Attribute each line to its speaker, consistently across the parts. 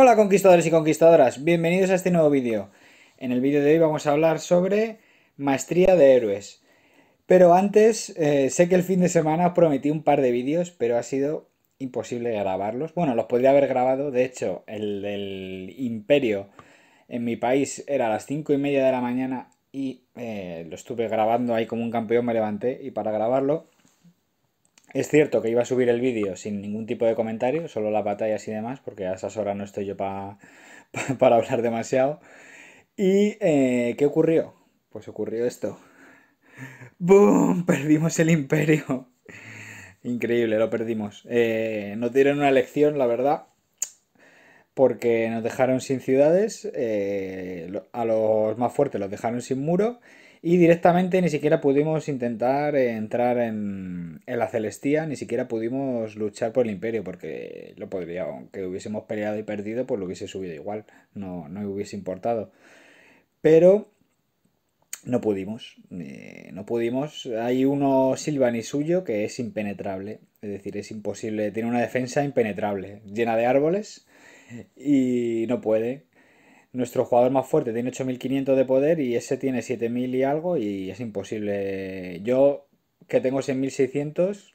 Speaker 1: Hola conquistadores y conquistadoras, bienvenidos a este nuevo vídeo. En el vídeo de hoy vamos a hablar sobre maestría de héroes. Pero antes, eh, sé que el fin de semana prometí un par de vídeos, pero ha sido imposible grabarlos. Bueno, los podría haber grabado, de hecho, el del imperio en mi país era a las 5 y media de la mañana y eh, lo estuve grabando ahí como un campeón, me levanté y para grabarlo es cierto que iba a subir el vídeo sin ningún tipo de comentario, solo las batallas y demás, porque a esas horas no estoy yo para hablar demasiado. ¿Y eh, qué ocurrió? Pues ocurrió esto. ¡Bum! Perdimos el imperio. Increíble, lo perdimos. No eh, nos dieron una lección, la verdad, porque nos dejaron sin ciudades, eh, a los más fuertes los dejaron sin muro y directamente ni siquiera pudimos intentar eh, entrar en, la Celestía, ni siquiera pudimos luchar por el Imperio, porque lo podría, aunque hubiésemos peleado y perdido, pues lo hubiese subido igual, no, no hubiese importado. Pero no pudimos, no pudimos. Hay uno Silvani suyo que es impenetrable, es decir, es imposible, tiene una defensa impenetrable, llena de árboles y no puede. Nuestro jugador más fuerte tiene 8500 de poder y ese tiene 7000 y algo y es imposible. Yo, que tengo 6600,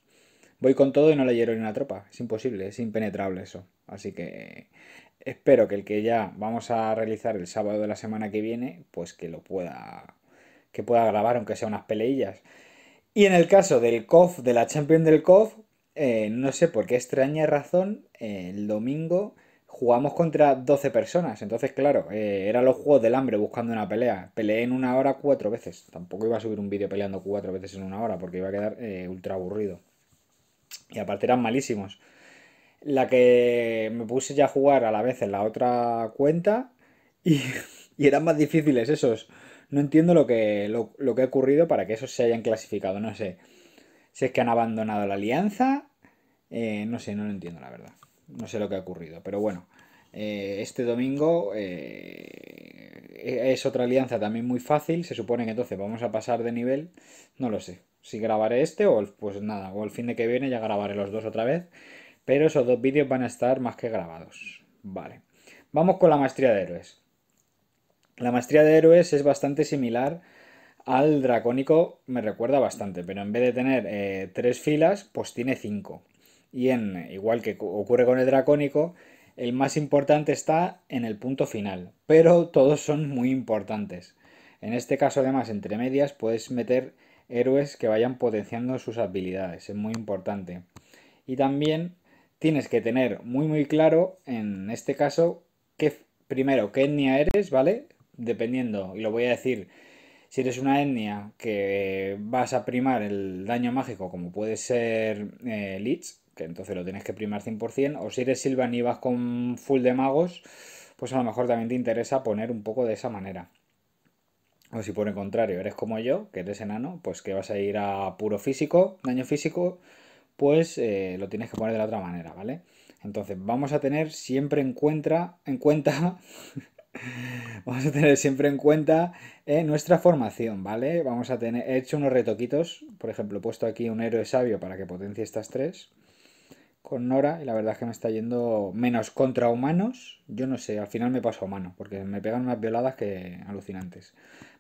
Speaker 1: voy con todo y no le hiero ni una tropa. Es imposible, es impenetrable eso. Así que espero que el que ya vamos a realizar el sábado de la semana que viene, pues que lo pueda, que pueda grabar, aunque sea unas peleillas. Y en el caso del COF, de la Champion del COF, eh, no sé por qué extraña razón, el domingo jugamos contra 12 personas. Entonces, claro, eh, eran los juegos del hambre buscando una pelea. Peleé en una hora cuatro veces. Tampoco iba a subir un vídeo peleando cuatro veces en una hora porque iba a quedar eh, ultra aburrido. Y aparte eran malísimos. La que me puse ya a jugar a la vez en la otra cuenta y, eran más difíciles esos. No entiendo lo que, lo, que ha ocurrido para que esos se hayan clasificado. No sé si es que han abandonado la alianza. Eh, no sé, no lo entiendo la verdad. No sé lo que ha ocurrido, pero bueno. Eh, este domingo eh, es otra alianza también muy fácil. Se supone que entonces vamos a pasar de nivel. No lo sé. Si grabaré este o el, pues nada, o el fin de que viene ya grabaré los dos otra vez. Pero esos dos vídeos van a estar más que grabados. Vale. Vamos con la maestría de héroes. La maestría de héroes es bastante similar al dracónico, me recuerda bastante, pero en vez de tener eh, tres filas, pues tiene cinco. Y en, igual que ocurre con el dracónico, el más importante está en el punto final, pero todos son muy importantes. En este caso, además, entre medias puedes meter héroes que vayan potenciando sus habilidades, es muy importante. Y también tienes que tener muy muy claro, en este caso, primero, qué etnia eres, ¿vale? Dependiendo, y lo voy a decir, si eres una etnia que vas a primar el daño mágico, como puede ser eh, Leech, que entonces lo tienes que primar 100%, o si eres Silvan y vas con full de magos, pues a lo mejor también te interesa poner un poco de esa manera. O si por el contrario eres como yo, que eres enano, pues que vas a ir a puro físico, daño físico, pues eh, lo tienes que poner de la otra manera, ¿vale? Entonces vamos a tener siempre en cuenta, en cuenta vamos a tener siempre en cuenta eh, nuestra formación, ¿vale? Vamos a tener, he hecho unos retoquitos, por ejemplo, he puesto aquí un héroe sabio para que potencie estas tres con Nora y la verdad es que me está yendo menos contra humanos. Yo no sé, al final me paso a humano porque me pegan unas violadas que alucinantes.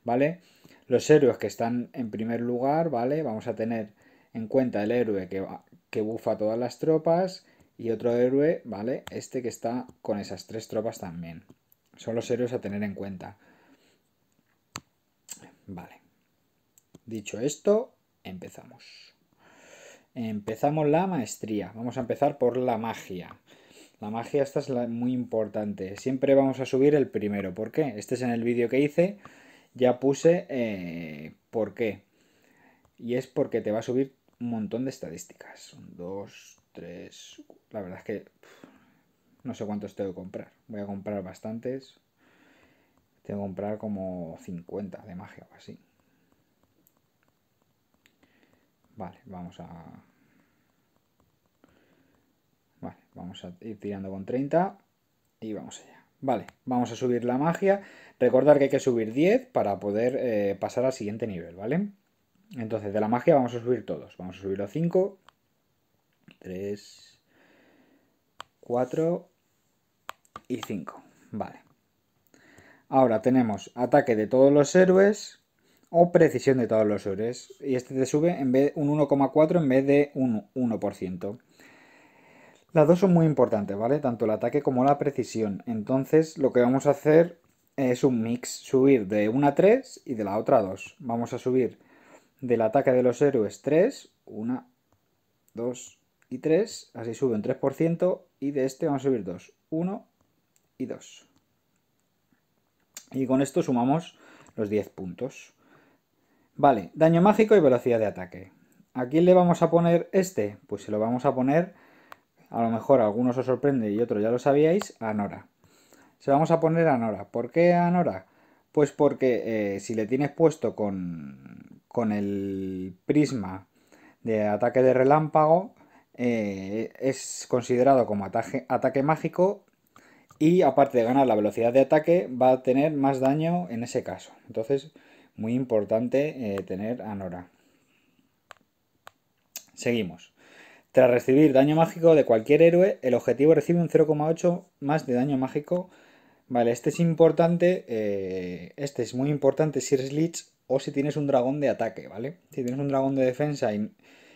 Speaker 1: ¿Vale? Los héroes que están en primer lugar, ¿vale? Vamos a tener en cuenta el héroe que, que bufa todas las tropas y otro héroe, ¿vale? Este que está con esas tres tropas también. Son los héroes a tener en cuenta. Vale. Dicho esto, empezamos. Empezamos la maestría. Vamos a empezar por la magia. La magia esta es la muy importante. Siempre vamos a subir el primero. ¿Por qué? Este es en el vídeo que hice. Ya puse eh, por qué. Y es porque te va a subir un montón de estadísticas. Dos, tres... La verdad es que no sé cuántos tengo que comprar. Voy a comprar bastantes. Tengo que comprar como 50 de magia o así. Vale, vamos a... Vale, vamos a ir tirando con 30 y vamos allá. Vale, vamos a subir la magia. Recordar que hay que subir 10 para poder eh, pasar al siguiente nivel, ¿vale? Entonces, de la magia vamos a subir todos. Vamos a subir los 5, 3, 4 y 5. Vale. Ahora tenemos ataque de todos los héroes, o precisión de todos los héroes. Y este te sube en vez, un 1,4 en vez de un 1%. Las dos son muy importantes, ¿vale? Tanto el ataque como la precisión. Entonces lo que vamos a hacer es un mix. Subir de una 3 y de la otra 2. Vamos a subir del ataque de los héroes 3, 1, 2 y 3. Así sube un 3%. Y de este vamos a subir 2, 1 y 2. Y con esto sumamos los 10 puntos. Vale, daño mágico y velocidad de ataque. ¿A quién le vamos a poner este? Pues se lo vamos a poner, a lo mejor algunos os sorprende y otros ya lo sabíais, a Nora. Se vamos a poner a Nora. ¿Por qué a Nora? Pues porque eh, si le tienes puesto con, el prisma de ataque de relámpago, eh, es considerado como ataque, ataque mágico y aparte de ganar la velocidad de ataque, va a tener más daño en ese caso. Entonces muy importante eh, tener a Seguimos. Tras recibir daño mágico de cualquier héroe, el objetivo recibe un 0,8 más de daño mágico. Vale, este es importante. Eh, este es muy importante si eres Lich o si tienes un dragón de ataque, ¿vale? Si tienes un dragón de defensa y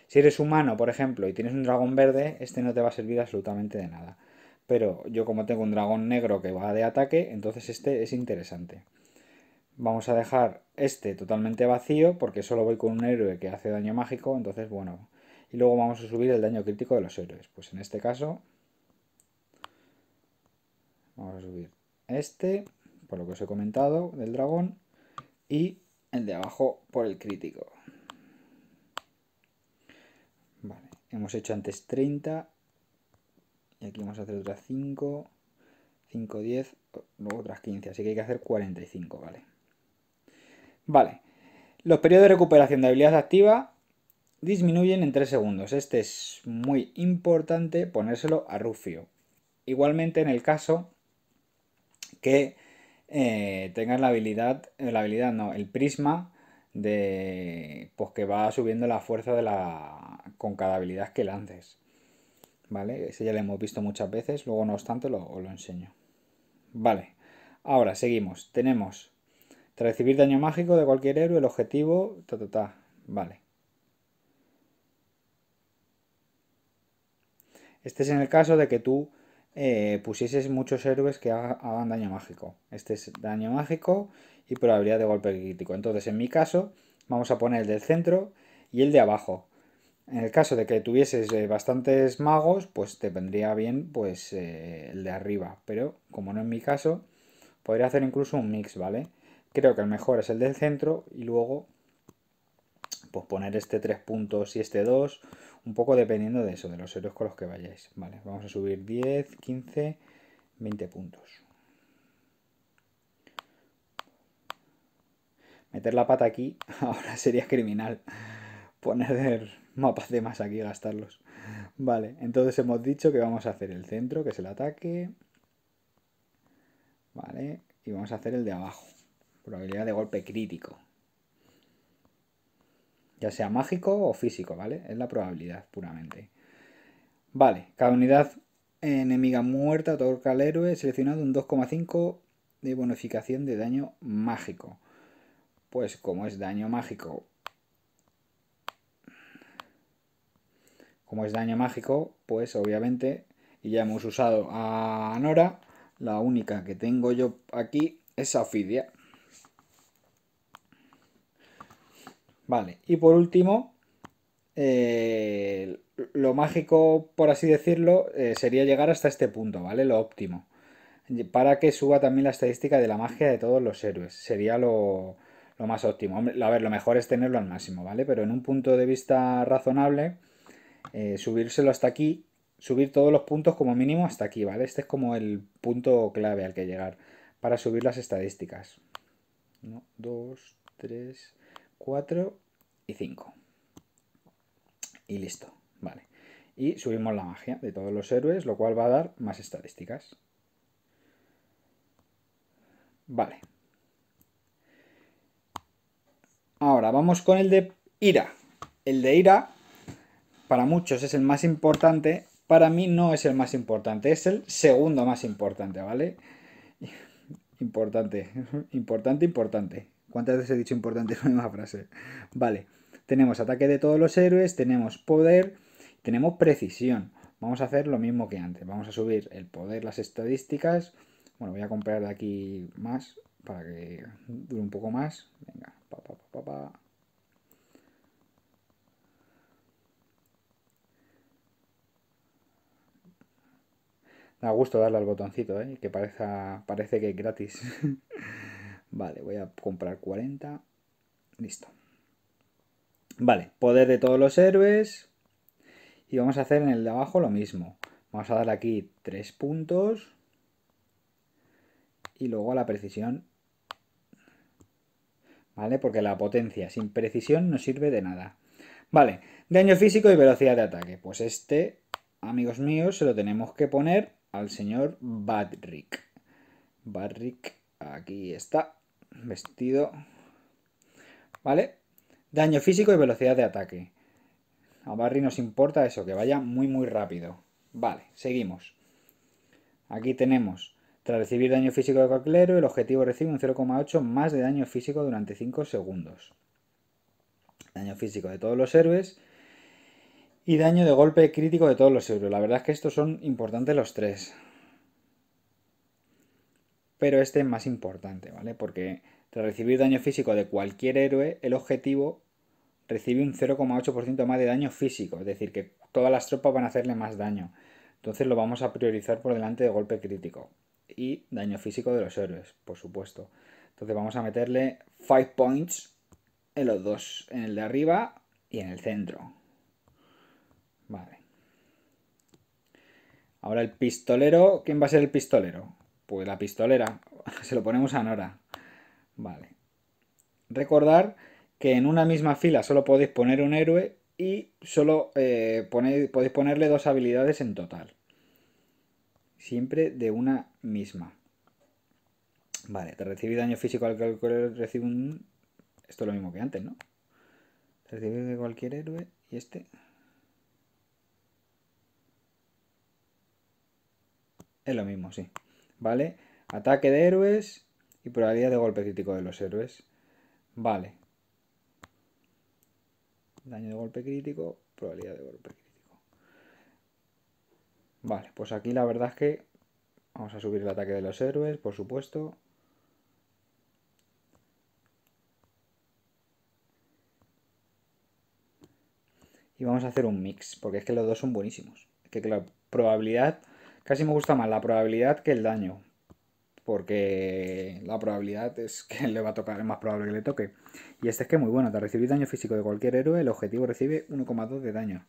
Speaker 1: si eres humano, por ejemplo, y tienes un dragón verde, este no te va a servir absolutamente de nada. Pero yo como tengo un dragón negro que va de ataque, entonces este es interesante. Vamos a dejar este totalmente vacío porque solo voy con un héroe que hace daño mágico, entonces bueno. Y luego vamos a subir el daño crítico de los héroes. Pues en este caso vamos a subir este, por lo que os he comentado, del dragón, y el de abajo por el crítico. Vale, hemos hecho antes 30, y aquí vamos a hacer otras 5, 5, 10, luego otras 15, así que hay que hacer 45, ¿vale? Vale. Los periodos de recuperación de habilidad activa disminuyen en 3 segundos. Este es muy importante ponérselo a Rufio. Igualmente en el caso que eh, tengas la habilidad, eh, la habilidad no, el prisma de pues que va subiendo la fuerza de la con cada habilidad que lances. ¿Vale? Ese ya lo hemos visto muchas veces, luego no obstante os lo enseño. Vale, ahora seguimos. Tenemos recibir daño mágico de cualquier héroe, el objetivo... Ta, ta, ta. Vale. Este es en el caso de que tú eh, pusieses muchos héroes que hagan daño mágico. Este es daño mágico y probabilidad de golpe crítico. Entonces, en mi caso, vamos a poner el del centro y el de abajo. En el caso de que tuvieses eh, bastantes magos, pues te vendría bien pues eh, el de arriba. Pero como no en mi caso, podría hacer incluso un mix, ¿vale? Creo que el mejor es el del centro y luego pues poner este 3 puntos y este 2, un poco dependiendo de eso, de los héroes con los que vayáis. Vale, vamos a subir 10, 15, 20 puntos. Meter la pata aquí ahora sería criminal. Poner mapas de más aquí y gastarlos. Vale, entonces hemos dicho que vamos a hacer el centro, que es el ataque. Vale, y vamos a hacer el de abajo. Probabilidad de golpe crítico. Ya sea mágico o físico, ¿vale? Es la probabilidad puramente. Vale, cada unidad enemiga muerta torca al héroe seleccionado un 2,5 de bonificación de daño mágico. Pues como es daño mágico, como es daño mágico, pues obviamente, y ya hemos usado a Nora, la única que tengo yo aquí es Ophidia. Vale, y por último, eh, lo mágico, por así decirlo, eh, sería llegar hasta este punto, ¿vale? Lo óptimo. Para que suba también la estadística de la magia de todos los héroes. Sería lo, más óptimo. a ver, lo mejor es tenerlo al máximo, ¿vale? Pero en un punto de vista razonable, eh, subírselo hasta aquí, subir todos los puntos como mínimo hasta aquí, ¿vale? Este es como el punto clave al que llegar para subir las estadísticas. Uno, 2, 3, 4 y 5. Y listo, vale. Y subimos la magia de todos los héroes, lo cual va a dar más estadísticas. Vale. Ahora vamos con el de ira. El de ira, para muchos es el más importante, para mí no es el más importante, es el segundo más importante, ¿vale? Importante, importante, importante. ¿Cuántas veces he dicho importante la misma frase? Vale, tenemos ataque de todos los héroes, tenemos poder, tenemos precisión. Vamos a hacer lo mismo que antes. Vamos a subir el poder, las estadísticas. Bueno, voy a comprar de aquí más para que dure un poco más. Venga, pa, pa, pa, pa, Da gusto darle al botoncito, ¿eh? que parece, parece que es gratis. Vale, voy a comprar 40. Listo. Vale, poder de todos los héroes. Y vamos a hacer en el de abajo lo mismo. Vamos a dar aquí 3 puntos. Y luego a la precisión. ¿Vale? Porque la potencia sin precisión no sirve de nada. Vale, daño físico y velocidad de ataque. Pues este, amigos míos, se lo tenemos que poner al señor Badrick. badrick aquí está. Vestido. ¿Vale? Daño físico y velocidad de ataque. A Barry nos importa eso, que vaya muy muy rápido. Vale, seguimos. Aquí tenemos, tras recibir daño físico de caclero el objetivo recibe un 0,8 más de daño físico durante 5 segundos. Daño físico de todos los héroes y daño de golpe crítico de todos los héroes. La verdad es que estos son importantes los tres pero este es más importante, ¿vale? Porque tras recibir daño físico de cualquier héroe, el objetivo recibe un 0,8% más de daño físico, es decir, que todas las tropas van a hacerle más daño. Entonces lo vamos a priorizar por delante de golpe crítico y daño físico de los héroes, por supuesto. Entonces vamos a meterle 5 points en los dos, en el de arriba y en el centro. Vale. Ahora el pistolero, ¿quién va a ser el pistolero? Pues la pistolera. Se lo ponemos a Nora. Vale. Recordar que en una misma fila solo podéis poner un héroe y solo eh, podéis ponerle dos habilidades en total. Siempre de una misma. Vale, te recibí daño físico al que recibe un... Esto es lo mismo que antes, ¿no? recibí de cualquier héroe y este... Es lo mismo, sí. ¿vale? Ataque de héroes y probabilidad de golpe crítico de los héroes. Vale. Daño de golpe crítico, probabilidad de golpe crítico. Vale, pues aquí la verdad es que vamos a subir el ataque de los héroes, por supuesto. Y vamos a hacer un mix, porque es que los dos son buenísimos. Es que la probabilidad Casi me gusta más la probabilidad que el daño. Porque la probabilidad es que le va a tocar, es más probable que le toque. Y este es que es muy bueno. de recibir daño físico de cualquier héroe, el objetivo recibe 1,2 de daño.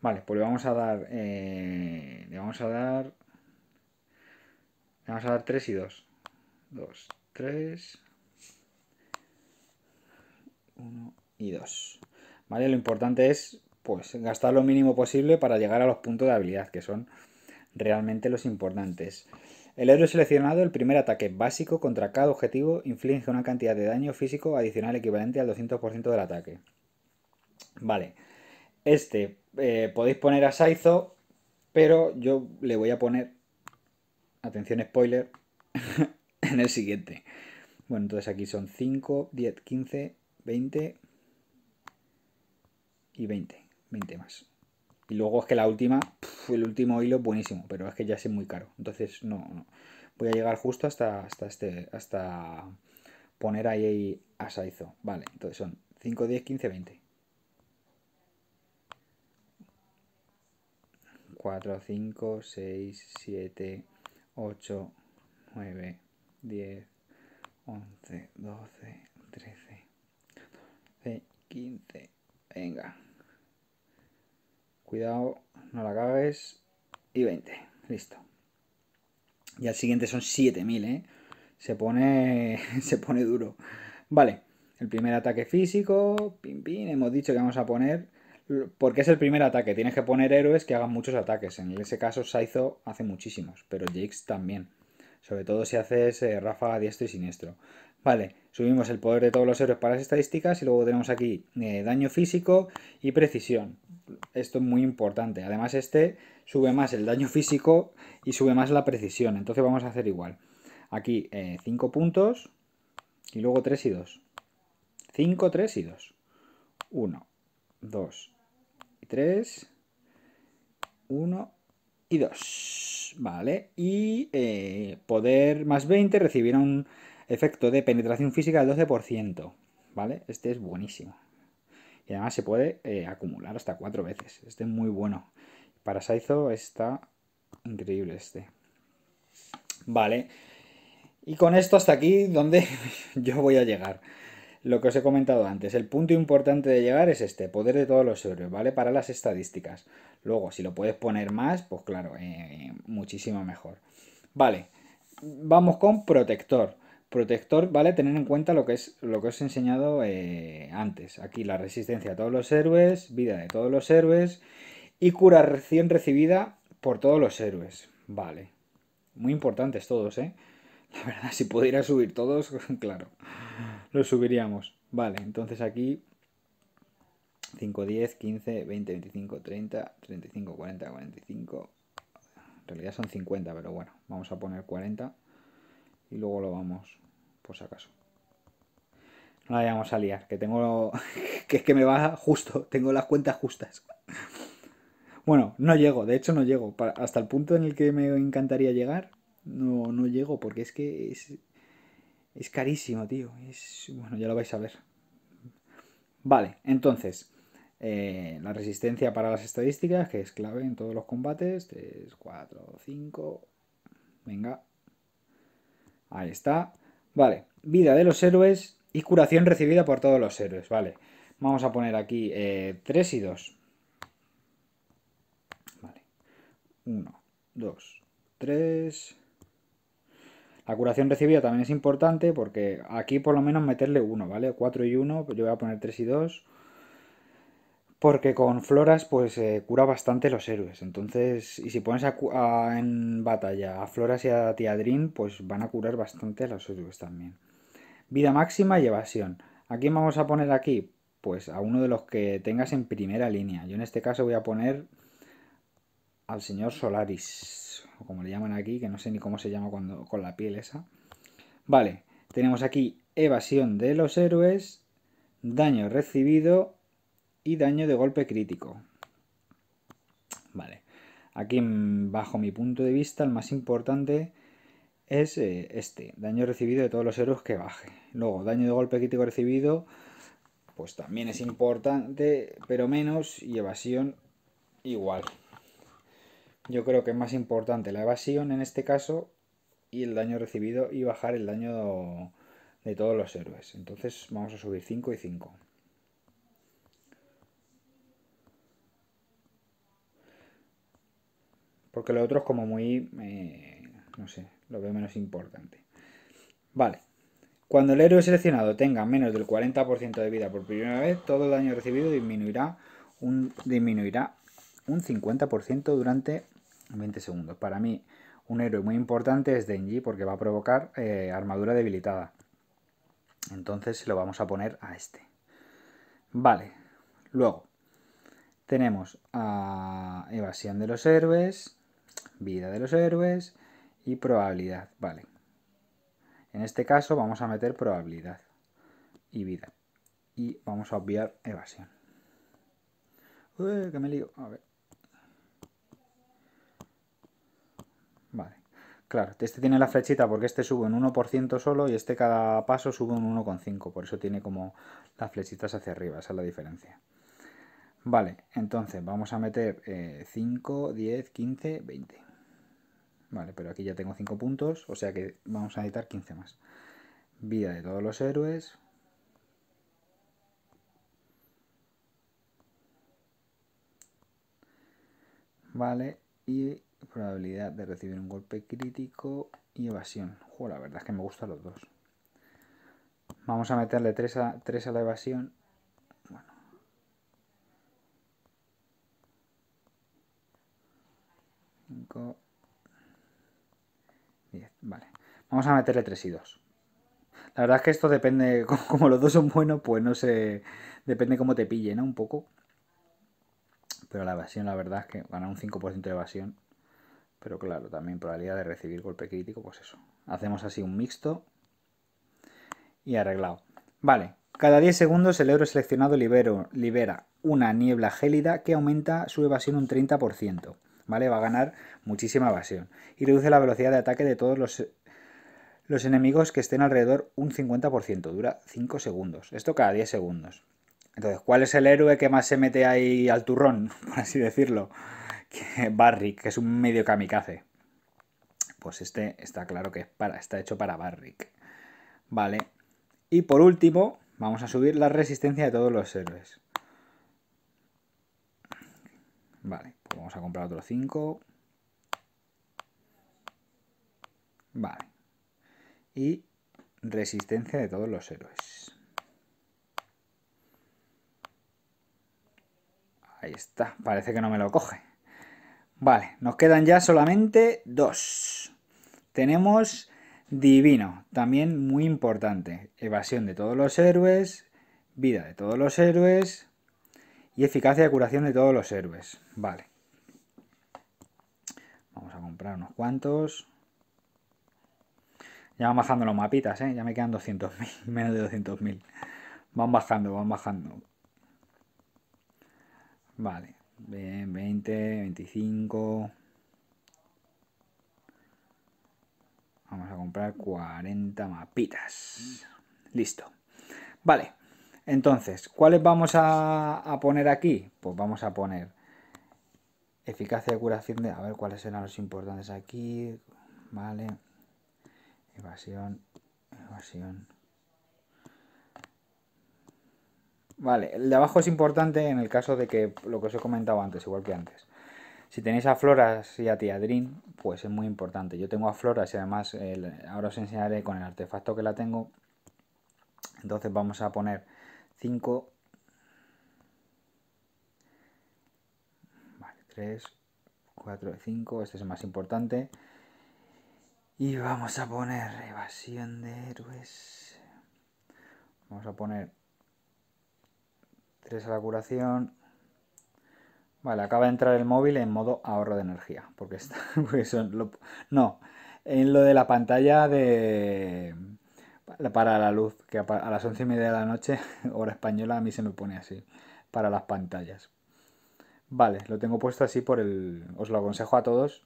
Speaker 1: Vale, pues le vamos a dar. Eh, le vamos a dar. Le vamos a dar 3 y 2. 2, 3. 1 y 2. Vale, lo importante es pues gastar lo mínimo posible para llegar a los puntos de habilidad, que son realmente los importantes. El héroe seleccionado, el primer ataque básico contra cada objetivo, inflige una cantidad de daño físico adicional equivalente al 200% del ataque. Vale. Este eh, podéis poner a Saizo, pero yo le voy a poner. Atención, spoiler. en el siguiente. Bueno, entonces aquí son 5, 10, 15, 20 y 20. 20 más. Y luego es que la última, el último hilo buenísimo, pero es que ya es muy caro. Entonces no, no. Voy a llegar justo hasta, este, hasta poner ahí a Saizo. Vale, entonces son 5, 10, 15, 20. 4, 5, 6, 7, 8, 9, 10, 11, 12, 13, 14, 15. Venga, Cuidado, no la cagues. Y 20. Listo. Y al siguiente son 7000, ¿eh? Se pone, se pone duro. Vale. El primer ataque físico. Pim, pim. Hemos dicho que vamos a poner... Porque es el primer ataque. Tienes que poner héroes que hagan muchos ataques. En ese caso, Saizo hace muchísimos. Pero Jake también. Sobre todo si haces ese eh, ráfaga diestro y siniestro. Vale, subimos el poder de todos los héroes para las estadísticas y luego tenemos aquí eh, daño físico y precisión esto es muy importante. Además este sube más el daño físico y sube más la precisión. Entonces vamos a hacer igual. Aquí 5 eh, puntos y luego 3 y 2. 5, 3 y 2. 1, 2 y 3. 1 y 2. Vale. Y eh, poder más 20 recibirá un efecto de penetración física del 12%. ¿Vale? Este es buenísimo. Y además se puede eh, acumular hasta cuatro veces. Este es muy bueno. Para Saizo está increíble este. Vale. Y con esto hasta aquí donde yo voy a llegar. Lo que os he comentado antes, el punto importante de llegar es este, poder de todos los héroes, ¿vale? Para las estadísticas. Luego, si lo puedes poner más, pues claro, eh, muchísimo mejor. Vale, vamos con protector. Protector, ¿vale? Tener en cuenta lo que, es, lo que os he enseñado eh, antes. Aquí la resistencia a todos los héroes, vida de todos los héroes y cura recién recibida por todos los héroes. Vale. Muy importantes todos, ¿eh? La verdad, si pudiera subir todos, claro, los subiríamos. Vale, entonces aquí 5, 10, 15, 20, 25, 30, 35, 40, 45. En realidad son 50, pero bueno, vamos a poner 40 y luego lo vamos, por si acaso. No la vayamos a liar, que tengo. que es que me va justo, tengo las cuentas justas. Bueno, no llego, de hecho no llego. Hasta el punto en el que me encantaría llegar, no, no llego, porque es que es, es carísimo, tío. Es, bueno, ya lo vais a ver. Vale, entonces, eh, la resistencia para las estadísticas, que es clave en todos los combates, 3, 4, 5. Venga, Ahí está. Vale, vida de los héroes y curación recibida por todos los héroes. Vale, vamos a poner aquí 3 eh, y 2. Vale, 1, 2, 3. La curación recibida también es importante porque aquí por lo menos meterle 1, ¿vale? 4 y 1, pues yo voy a poner 3 y 2 porque con Floras pues eh, cura bastante los héroes. Entonces, y si pones en batalla a Floras y a Tiadrin, pues van a curar bastante a los héroes también. Vida máxima y evasión. ¿A quién vamos a poner aquí? Pues a uno de los que tengas en primera línea. Yo en este caso voy a poner al señor Solaris, o como le llaman aquí, que no sé ni cómo se llama cuando, con la piel esa. Vale, tenemos aquí evasión de los héroes, daño recibido y daño de golpe crítico. Vale, aquí mm, bajo mi punto de vista el más importante es eh, este, daño recibido de todos los héroes que baje. Luego, daño de golpe crítico recibido, pues también es importante, pero menos, y evasión igual. Yo creo que es más importante la evasión en este caso y el daño recibido y bajar el daño de todos los héroes. Entonces vamos a subir 5 y 5. Porque lo otro es como muy... Eh, no sé, lo veo menos importante. Vale. Cuando el héroe seleccionado tenga menos del 40% de vida por primera vez, todo el daño recibido disminuirá un, disminuirá un 50% durante 20 segundos. Para mí, un héroe muy importante es Denji porque va a provocar eh, armadura debilitada. Entonces lo vamos a poner a este. Vale, luego tenemos a evasión de los héroes, vida de los héroes y probabilidad, vale. En este caso vamos a meter probabilidad y vida. Y vamos a obviar evasión. Uy, que me lío. A ver. Vale. Claro, este tiene la flechita porque este sube un 1% solo y este cada paso sube un 1,5. Por eso tiene como las flechitas hacia arriba. Esa es la diferencia. Vale, entonces vamos a meter 5, 10, 15, 20. Vale, pero aquí ya tengo 5 puntos, o sea que vamos a necesitar 15 más. Vida de todos los héroes. Vale, y probabilidad de recibir un golpe crítico y evasión. Joder, la verdad es que me gustan los dos. Vamos a meterle 3 a, 3 a la evasión. Bueno. Cinco. Vale. Vamos a meterle 3 y 2. La verdad es que esto depende, como los dos son buenos, pues no sé, depende cómo te pillen, ¿no? Un poco. Pero la evasión, la verdad es que gana un 5% de evasión. Pero claro, también probabilidad de recibir golpe crítico, pues eso. Hacemos así un mixto y arreglado. Vale, cada 10 segundos el euro seleccionado libero, libera una niebla gélida que aumenta su evasión un 30%. ¿vale? Va a ganar muchísima evasión. Y reduce la velocidad de ataque de todos los, los enemigos que estén alrededor un 50%. Dura 5 segundos. Esto cada 10 segundos. Entonces, ¿cuál es el héroe que más se mete ahí al turrón, por así decirlo? Barrick, que es un medio kamikaze. Pues este está claro que es para, está hecho para Barrick. Vale. Y por último, vamos a subir la resistencia de todos los héroes. Vale a comprar otros 5. Vale. Y resistencia de todos los héroes. Ahí está. Parece que no me lo coge. Vale, nos quedan ya solamente dos. Tenemos divino, también muy importante. Evasión de todos los héroes, vida de todos los héroes y eficacia de curación de todos los héroes. Vale. Vamos a comprar unos cuantos. Ya van bajando los mapitas, ¿eh? Ya me quedan 200.000, menos de 200.000. Van bajando, van bajando. Vale. Bien, 20, 25. Vamos a comprar 40 mapitas. Listo. Vale. Entonces, ¿cuáles vamos a poner aquí? Pues vamos a poner Eficacia de curación de... A ver cuáles eran los importantes aquí. Vale. Evasión. Evasión. Vale, el de abajo es importante en el caso de que lo que os he comentado antes, igual que antes. Si tenéis a Floras y a Tiadrin, pues es muy importante. Yo tengo a Floras y además ahora os enseñaré con el artefacto que la tengo. Entonces vamos a poner 5 3, 4, 5. Este es el más importante. Y vamos a poner evasión de héroes. Vamos a poner 3 a la curación. Vale, acaba de entrar el móvil en modo ahorro de energía. Porque está. son no, en lo de la pantalla de. Para la luz, que a las 11 y media de la noche, hora española, a mí se me pone así. Para las pantallas. Vale, lo tengo puesto así por el... Os lo aconsejo a todos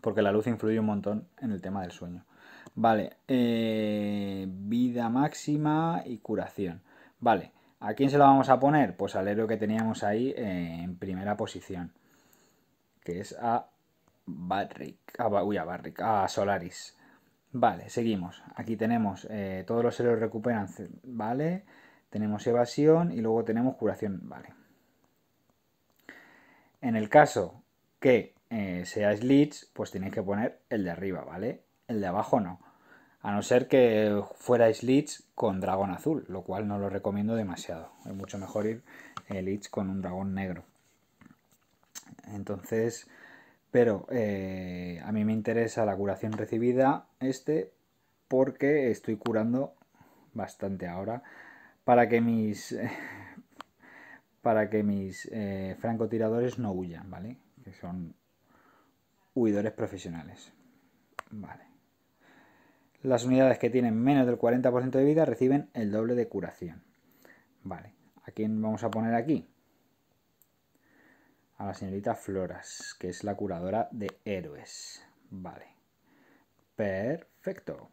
Speaker 1: porque la luz influye un montón en el tema del sueño. Vale, eh, vida máxima y curación. Vale, ¿a quién se lo vamos a poner? Pues al héroe que teníamos ahí eh, en primera posición, que es a Barrick, a, uy, a Barrick, a Solaris. Vale, seguimos. Aquí tenemos, eh, todos los héroes recuperan, vale, tenemos evasión y luego tenemos curación, vale. En el caso que sea eh, seáis leads, pues tenéis que poner el de arriba, ¿vale? El de abajo no. A no ser que fuerais leads con dragón azul, lo cual no lo recomiendo demasiado. Es mucho mejor ir el eh, con un dragón negro. Entonces, pero eh, a mí me interesa la curación recibida este porque estoy curando bastante ahora para que mis para que mis eh, francotiradores no huyan, ¿vale? Que son huidores profesionales. Vale. Las unidades que tienen menos del 40% de vida reciben el doble de curación. Vale. ¿A quién vamos a poner aquí? A la señorita Floras, que es la curadora de héroes. Vale. Perfecto.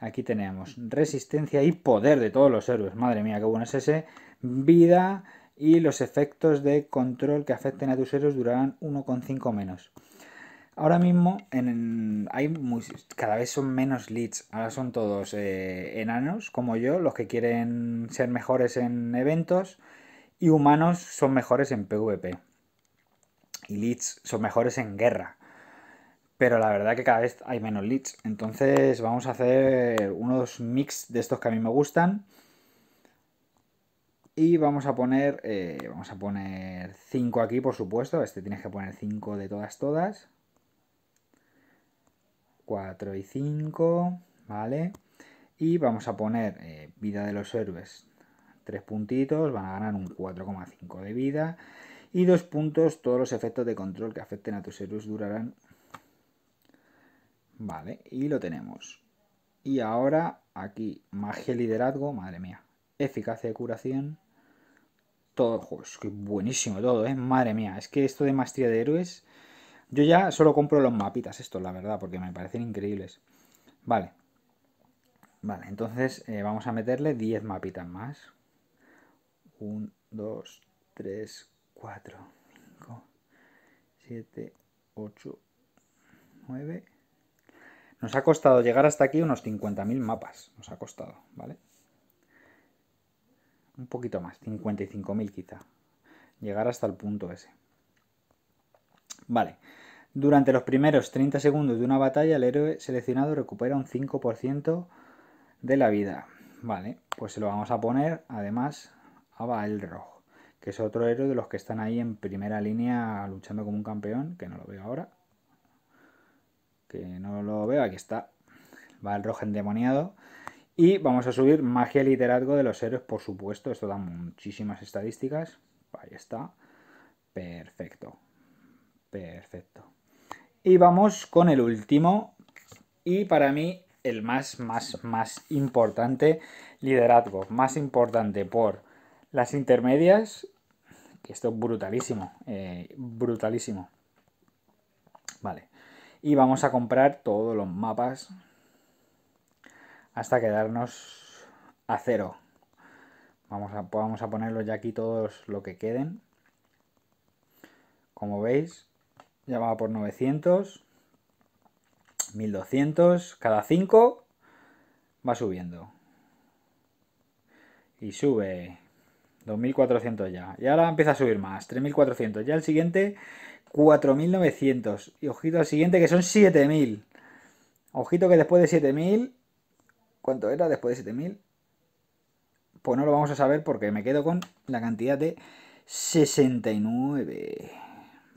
Speaker 1: Aquí tenemos resistencia y poder de todos los héroes. Madre mía, qué bueno es ese. Vida, y los efectos de control que afecten a tus héroes durarán 1,5 menos. Ahora mismo hay cada vez son menos leads, ahora son todos eh, enanos como yo, los que quieren ser mejores en eventos y humanos son mejores en PvP y leads son mejores en guerra. Pero la verdad que cada vez hay menos leads. Entonces vamos a hacer unos mix de estos que a mí me gustan. Y vamos a poner, eh, vamos a poner 5 aquí, por supuesto. Este tienes que poner 5 de todas, todas. 4 y 5, ¿vale? Y vamos a poner eh, vida de los héroes. 3 puntitos, van a ganar un 4,5 de vida. Y 2 puntos, todos los efectos de control que afecten a tus héroes durarán. Vale, y lo tenemos. Y ahora aquí, magia liderazgo, madre mía. Eficacia de curación todo, es que buenísimo todo, ¿eh? Madre mía, es que esto de maestría de héroes, yo ya solo compro los mapitas esto, la verdad, porque me parecen increíbles. Vale. Vale, entonces eh, vamos a meterle 10 mapitas más. 1, 2, 3, 4, 5, 7, 8, 9. Nos ha costado llegar hasta aquí unos 50.000 mapas. Nos ha costado, ¿vale? un poquito más, 55.000 quizá, llegar hasta el punto ese. Vale, durante los primeros 30 segundos de una batalla el héroe seleccionado recupera un 5% de la vida. Vale, pues se lo vamos a poner además a Rojo que es otro héroe de los que están ahí en primera línea luchando como un campeón, que no lo veo ahora. Que no lo veo, aquí está. Rojo endemoniado y vamos a subir magia y liderazgo de los héroes, por supuesto. Esto da muchísimas estadísticas. Ahí está. Perfecto. Perfecto. Y vamos con el último. Y para mí el más, más, más importante liderazgo. Más importante por las intermedias. Que esto es brutalísimo. Eh, brutalísimo. Vale. Y vamos a comprar todos los mapas hasta quedarnos a cero. Vamos a, vamos a ponerlo ya aquí todos lo que queden. Como veis, ya va por 900, 1200, cada 5 va subiendo. Y sube 2400 ya. Y ahora empieza a subir más, 3400. Ya el siguiente, 4900. Y ojito al siguiente que son 7000. Ojito que después de 7000 ¿Cuánto era después de 7000? Pues no lo vamos a saber porque me quedo con la cantidad de 69.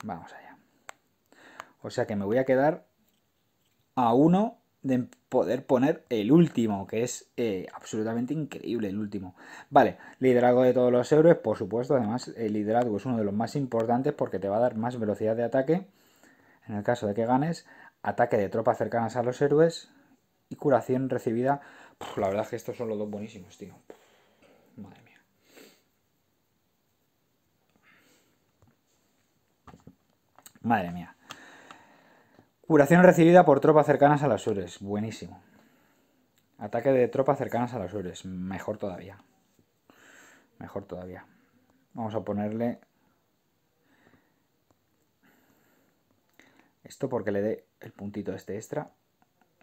Speaker 1: Vamos allá. O sea que me voy a quedar a uno de poder poner el último, que es eh, absolutamente increíble el último. Vale, liderazgo de todos los héroes, por supuesto. Además, el liderazgo es uno de los más importantes porque te va a dar más velocidad de ataque. En el caso de que ganes, ataque de tropas cercanas a los héroes, y curación recibida. la verdad es que estos son los dos buenísimos, tío. madre mía. Madre mía. Curación recibida por tropas cercanas a las URES. Buenísimo. Ataque de tropas cercanas a las URES. Mejor todavía. Mejor todavía. Vamos a ponerle... Esto porque le dé el puntito este extra.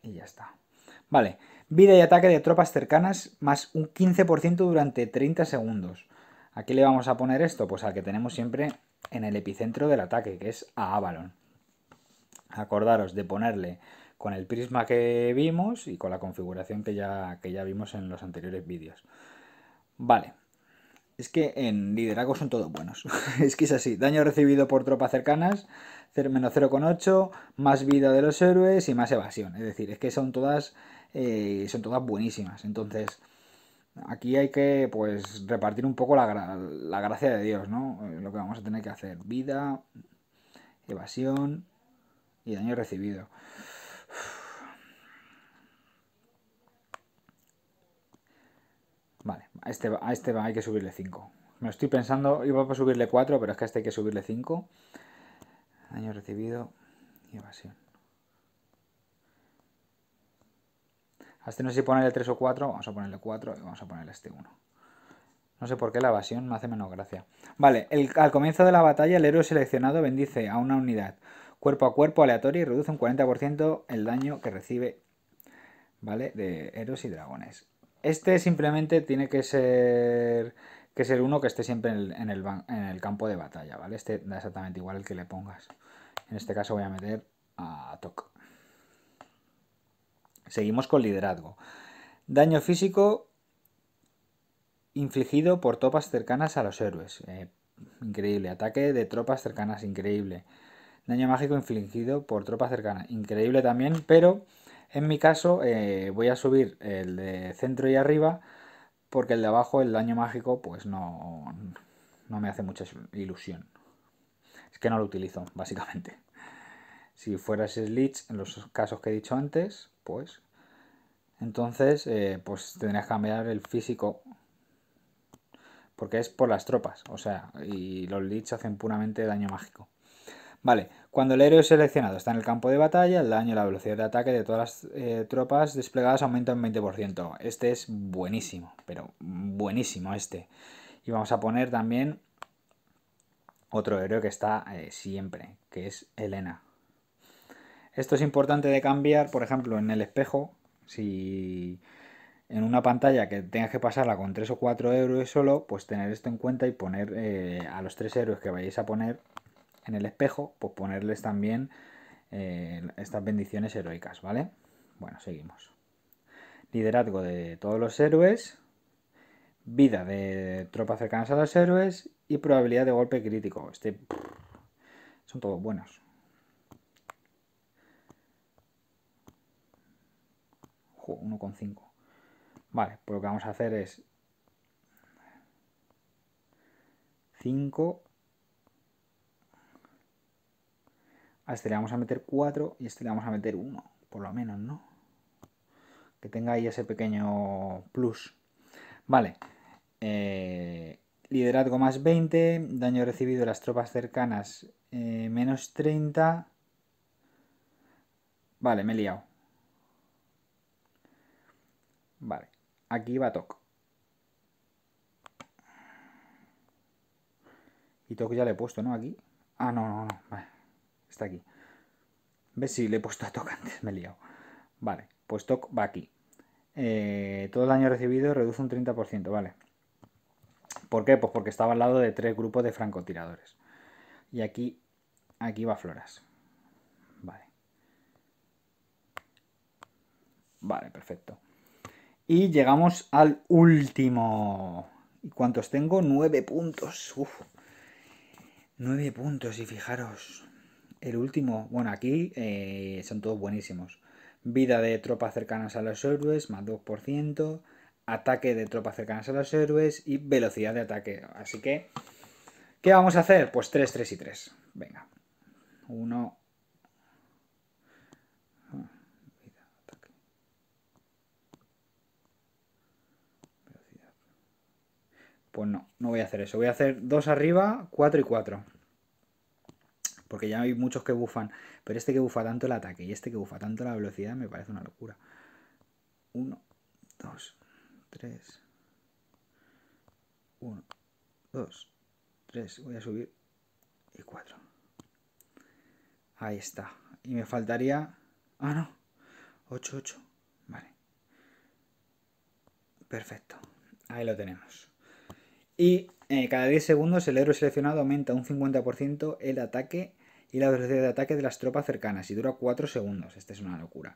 Speaker 1: Y ya está. Vale, vida y ataque de tropas cercanas más un 15% durante 30 segundos. ¿A qué le vamos a poner esto? Pues al que tenemos siempre en el epicentro del ataque, que es a Avalon. Acordaros de ponerle con el prisma que vimos y con la configuración que ya, que ya vimos en los anteriores vídeos. Vale. Es que en liderazgo son todos buenos. es que es así. Daño recibido por tropas cercanas, menos 0,8, más vida de los héroes y más evasión. Es decir, es que son todas eh, son todas buenísimas. Entonces, aquí hay que pues repartir un poco la, gracia de Dios, ¿no? Eh, lo que vamos a tener que hacer. Vida, evasión y daño recibido. Vale, a este, a este hay que subirle 5. Me estoy pensando, iba a subirle 4, pero es que a este hay que subirle 5. Daño recibido y evasión. A este no sé si ponerle 3 o 4, vamos a ponerle 4 y vamos a ponerle este 1. No sé por qué la evasión me hace menos gracia. Vale, al comienzo de la batalla el héroe seleccionado bendice a una unidad cuerpo a cuerpo aleatoria y reduce un 40% el daño que recibe, ¿vale? De héroes y dragones. Este simplemente tiene que ser que ser uno que esté siempre en el, campo de batalla, ¿vale? Este da exactamente igual el que le pongas. En este caso voy a meter a Tok. Seguimos con liderazgo. Daño físico infligido por tropas cercanas a los héroes. Eh, increíble. Ataque de tropas cercanas, increíble. Daño mágico infligido por tropas cercanas. Increíble también, pero en mi caso eh, voy a subir el de centro y arriba porque el de abajo, el daño mágico, pues no, no me hace mucha ilusión. Es que no lo utilizo, básicamente. Si fuera Slitch, en los casos que he dicho antes, pues. Entonces, eh, pues tendrías que cambiar el físico. Porque es por las tropas, o sea, y los leads hacen puramente daño mágico. Vale, cuando el héroe seleccionado está en el campo de batalla, el daño y la velocidad de ataque de todas las eh, tropas desplegadas aumenta un 20%. Este es buenísimo, pero buenísimo este. Y vamos a poner también otro héroe que está eh, siempre, que es Elena. Esto es importante de cambiar, por ejemplo, en el espejo, si en una pantalla que tengas que pasarla con 3 o 4 euros solo, pues tener esto en cuenta y poner eh, a los 3 héroes que vayáis a poner en el espejo, pues ponerles también eh, estas bendiciones heroicas, ¿vale? Bueno, seguimos. Liderazgo de todos los héroes, vida de tropas cercanas a los héroes y probabilidad de golpe crítico. Este, son todos buenos. 1,5. Vale, pues lo que vamos a hacer es 5. A este le vamos a meter 4 y a este le vamos a meter 1, por lo menos, ¿no? Que tenga ahí ese pequeño plus. Vale. Eh, liderazgo más 20, daño recibido de las tropas cercanas eh, menos 30. Vale, me he liado. Vale, aquí va Toc. Y Toc ya le he puesto, ¿no? Aquí. Ah, no, no, no. Vale, está aquí. ¿Ves si le he puesto a Toc antes? Me he liado. Vale, pues Toc va aquí. Eh, todo el daño recibido reduce un 30%, vale. ¿Por qué? Pues porque estaba al lado de tres grupos de francotiradores. Y aquí, aquí va Floras. Vale. Vale, perfecto. Y llegamos al último. ¿Y cuántos tengo? Nueve puntos. Uf. Nueve puntos y fijaros. El último, bueno, aquí eh, son todos buenísimos. Vida de tropas cercanas a los héroes, más 2%. Ataque de tropas cercanas a los héroes y velocidad de ataque. Así que, ¿qué vamos a hacer? Pues 3, 3 y 3. Venga. 1, Pues no, no voy a hacer eso. Voy a hacer dos arriba, 4 y 4. Porque ya hay muchos que bufan. Pero este que bufa tanto el ataque y este que bufa tanto la velocidad me parece una locura. 1, 2, 3. 1, 2, 3. Voy a subir. Y 4. Ahí está. Y me faltaría... Ah, no. 8, 8. Vale. Perfecto. Ahí lo tenemos. Y eh, cada 10 segundos el héroe seleccionado aumenta un 50% el ataque y la velocidad de ataque de las tropas cercanas y dura 4 segundos. Esta es una locura.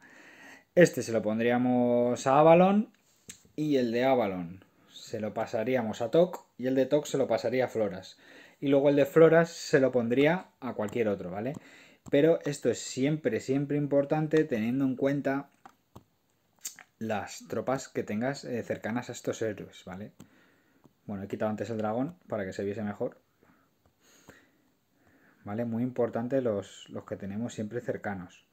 Speaker 1: Este se lo pondríamos a Avalon y el de Avalon se lo pasaríamos a Tok y el de Tok se lo pasaría a Floras. Y luego el de Floras se lo pondría a cualquier otro, ¿vale? Pero esto es siempre, siempre importante teniendo en cuenta las tropas que tengas eh, cercanas a estos héroes, ¿vale? Bueno, he quitado antes el dragón para que se viese mejor. ¿Vale? Muy importante los, que tenemos siempre cercanos.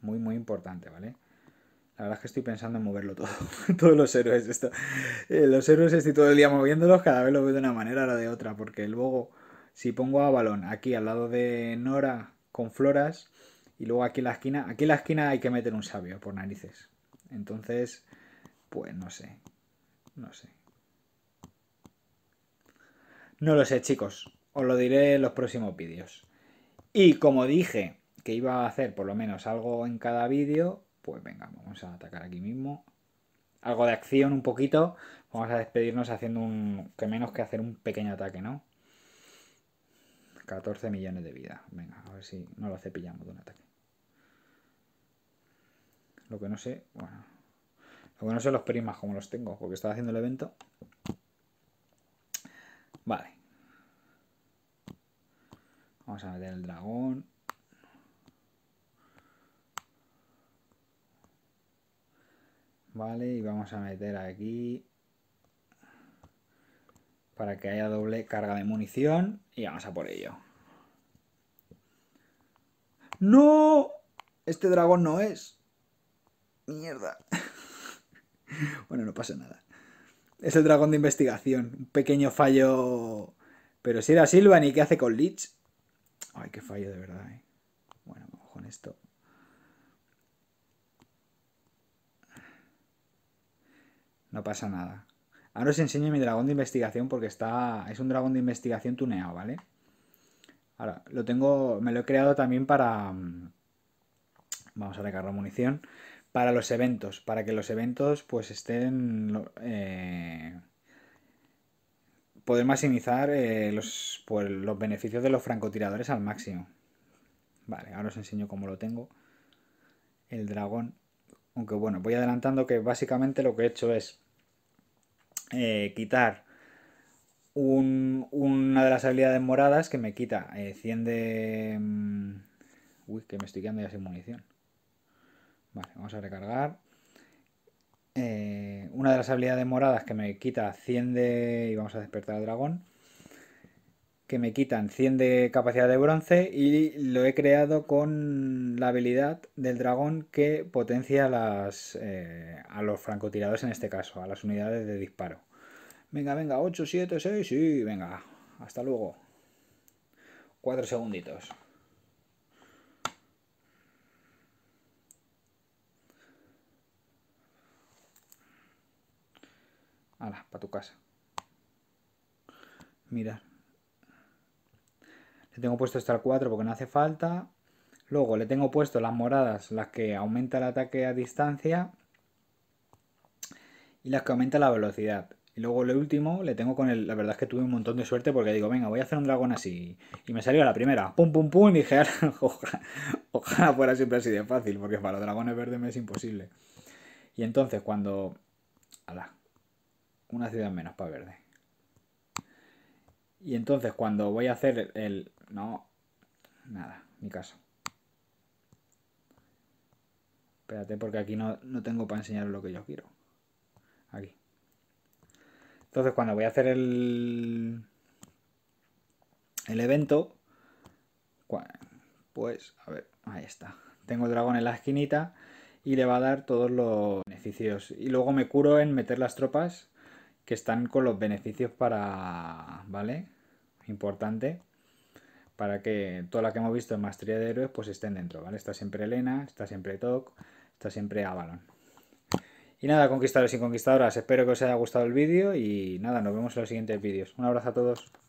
Speaker 1: Muy, muy importante, ¿vale? La verdad es que estoy pensando en moverlo todo. Todos los héroes. Eh, los héroes estoy todo el día moviéndolos, cada vez lo veo de una manera o de otra, porque luego, si pongo a Balón aquí al lado de Nora con Floras, y luego aquí en la esquina, aquí en la esquina hay que meter un sabio, por narices. Entonces, pues no sé. No sé. No lo sé, chicos. Os lo diré en los próximos vídeos. Y como dije que iba a hacer por lo menos algo en cada vídeo, pues venga, vamos a atacar aquí mismo. Algo de acción un poquito. Vamos a despedirnos haciendo un... que menos que hacer un pequeño ataque, ¿no? 14 millones de vida. Venga, a ver si no lo cepillamos de un ataque. Lo que no sé, bueno. Lo que no sé los primas como los tengo, porque estaba haciendo el evento. Vale. Vamos a meter el dragón. Vale, y vamos a meter aquí para que haya doble carga de munición y vamos a por ello. ¡No! Este dragón no es. Mierda. bueno, no pasa nada. Es el dragón de investigación. Un pequeño fallo. Pero si era Silva y qué hace con Lich. Ay, qué fallo de verdad, eh. Bueno, vamos con esto. No pasa nada. Ahora os enseño mi dragón de investigación porque está. Es un dragón de investigación tuneado, ¿vale? Ahora, lo tengo. Me lo he creado también para. Mm, vamos a recargar munición para los eventos, para que los eventos pues estén... Eh, poder maximizar eh, los, pues, los beneficios de los francotiradores al máximo. Vale, ahora os enseño cómo lo tengo. El dragón. Aunque bueno, voy adelantando que básicamente lo que he hecho es eh, quitar un, una de las habilidades moradas que me quita 100 de... Mm, uy, que me estoy quedando ya sin munición. Vale, vamos a recargar. Eh, una de las habilidades moradas que me quita 100 de... y vamos a despertar al dragón. Que me quitan 100 de capacidad de bronce y lo he creado con la habilidad del dragón que potencia las, eh, a los francotiradores en este caso, a las unidades de disparo. Venga, venga, 8, 7, 6, sí, venga, hasta luego. 4 segunditos. para tu casa. Mira. Le tengo puesto estar al 4 porque no hace falta. Luego le tengo puesto las moradas, las que aumenta el ataque a distancia y las que aumenta la velocidad. Y luego lo último le tengo con el... La verdad es que tuve un montón de suerte porque digo, venga, voy a hacer un dragón así. Y me salió la primera. Pum, pum, pum. Y dije, ojalá, fuera siempre así de fácil porque para los dragones verdes me es imposible. Y entonces cuando... Alá una ciudad menos para verde. Y entonces cuando voy a hacer el, no, nada, mi caso. Espérate porque aquí no, no tengo para enseñar lo que yo quiero. Aquí. Entonces cuando voy a hacer el, el evento, pues a ver, ahí está. Tengo el dragón en la esquinita y le va a dar todos los beneficios. Y luego me curo en meter las tropas que están con los beneficios para, ¿vale? Importante, para que toda la que hemos visto en Maestría de Héroes pues estén dentro, ¿vale? Está siempre Elena, está siempre Tok, está siempre Avalon. Y nada, conquistadores y conquistadoras, espero que os haya gustado el vídeo y nada, nos vemos en los siguientes vídeos. Un abrazo a todos.